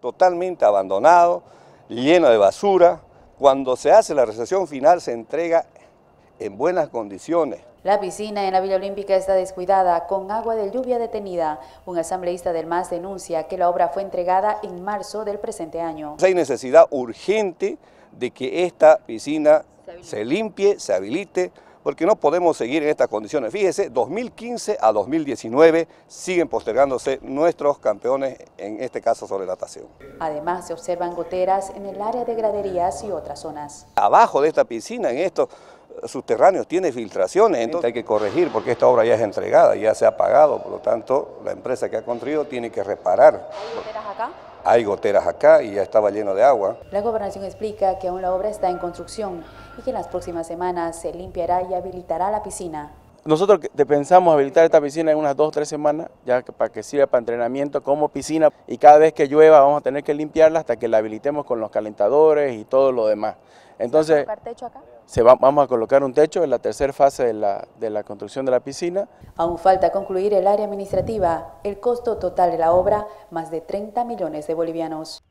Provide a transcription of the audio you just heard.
totalmente abandonado, lleno de basura. Cuando se hace la recesión final se entrega en buenas condiciones. La piscina en la Villa Olímpica está descuidada, con agua de lluvia detenida. Un asambleísta del MAS denuncia que la obra fue entregada en marzo del presente año. Hay necesidad urgente de que esta piscina se limpie, se habilite, porque no podemos seguir en estas condiciones. Fíjese, 2015 a 2019 siguen postergándose nuestros campeones, en este caso sobre la natación. Además, se observan goteras en el área de graderías y otras zonas. Abajo de esta piscina, en esto subterráneos, tiene filtraciones. Entonces hay que corregir porque esta obra ya es entregada, ya se ha pagado, por lo tanto la empresa que ha construido tiene que reparar. ¿Hay goteras acá? Hay goteras acá y ya estaba lleno de agua. La gobernación explica que aún la obra está en construcción y que en las próximas semanas se limpiará y habilitará la piscina. Nosotros pensamos habilitar esta piscina en unas dos o tres semanas, ya que para que sirva para entrenamiento como piscina. Y cada vez que llueva vamos a tener que limpiarla hasta que la habilitemos con los calentadores y todo lo demás. Entonces, ¿Se va vamos a colocar un techo en la tercera fase de la, de la construcción de la piscina. Aún falta concluir el área administrativa. El costo total de la obra, más de 30 millones de bolivianos.